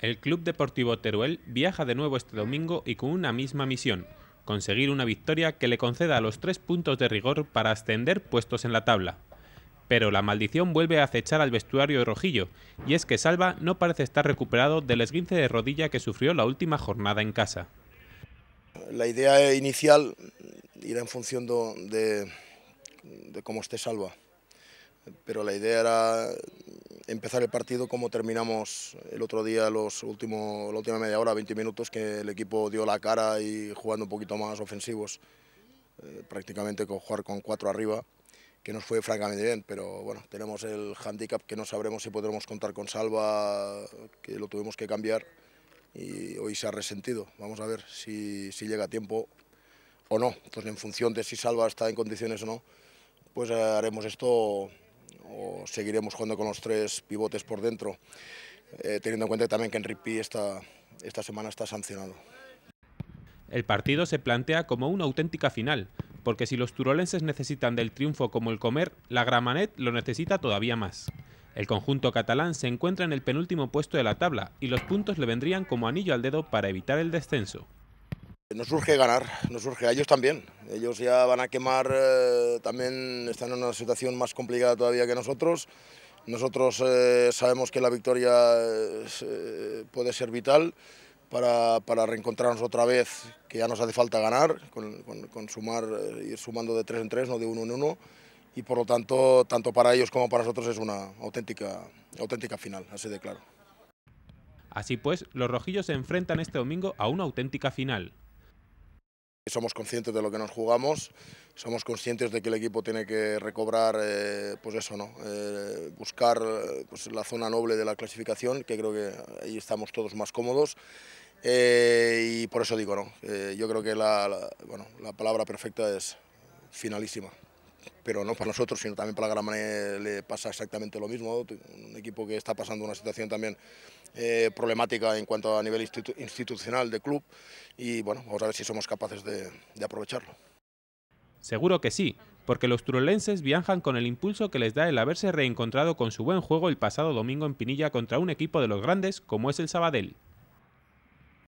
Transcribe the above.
El Club Deportivo Teruel viaja de nuevo este domingo y con una misma misión, conseguir una victoria que le conceda los tres puntos de rigor para ascender puestos en la tabla. Pero la maldición vuelve a acechar al vestuario de rojillo, y es que Salva no parece estar recuperado del esguince de rodilla que sufrió la última jornada en casa. La idea inicial irá en función de, de cómo esté Salva, pero la idea era empezar el partido como terminamos el otro día, los últimos, la última media hora, 20 minutos, que el equipo dio la cara y jugando un poquito más ofensivos, eh, prácticamente con jugar con cuatro arriba, que nos fue francamente bien, pero bueno, tenemos el handicap que no sabremos si podremos contar con Salva, que lo tuvimos que cambiar y hoy se ha resentido. Vamos a ver si, si llega a tiempo o no. Entonces, pues en función de si Salva está en condiciones o no, pues haremos esto o seguiremos jugando con los tres pivotes por dentro, eh, teniendo en cuenta también que Enrique esta, esta semana está sancionado. El partido se plantea como una auténtica final, porque si los turolenses necesitan del triunfo como el comer, la Gramanet lo necesita todavía más. El conjunto catalán se encuentra en el penúltimo puesto de la tabla y los puntos le vendrían como anillo al dedo para evitar el descenso. Nos surge ganar, nos surge a ellos también. Ellos ya van a quemar, eh, también están en una situación más complicada todavía que nosotros. Nosotros eh, sabemos que la victoria eh, puede ser vital para, reencontrarnos otra vez, que ya nos hace falta ganar, con, con sumar, ir sumando de tres en tres, no de uno en uno. Y por lo tanto, tanto para ellos como para nosotros es una auténtica, auténtica final, así de claro. Así pues, los rojillos se enfrentan este domingo a una auténtica final. Somos conscientes de lo que nos jugamos, somos conscientes de que el equipo tiene que recobrar, eh, pues eso, ¿no? Eh, buscar eh, pues, la zona noble de la clasificación, que creo que ahí estamos todos más cómodos. y por eso digo, ¿no? yo creo que la palabra perfecta es finalísima pero no para nosotros, sino también para la manera le pasa exactamente lo mismo. Un equipo que está pasando una situación también eh, problemática en cuanto a nivel institucional de club y bueno, vamos a ver si somos capaces de, de aprovecharlo. Seguro que sí, porque los turolenses viajan con el impulso que les da el haberse reencontrado con su buen juego el pasado domingo en Pinilla contra un equipo de los grandes como es el Sabadell.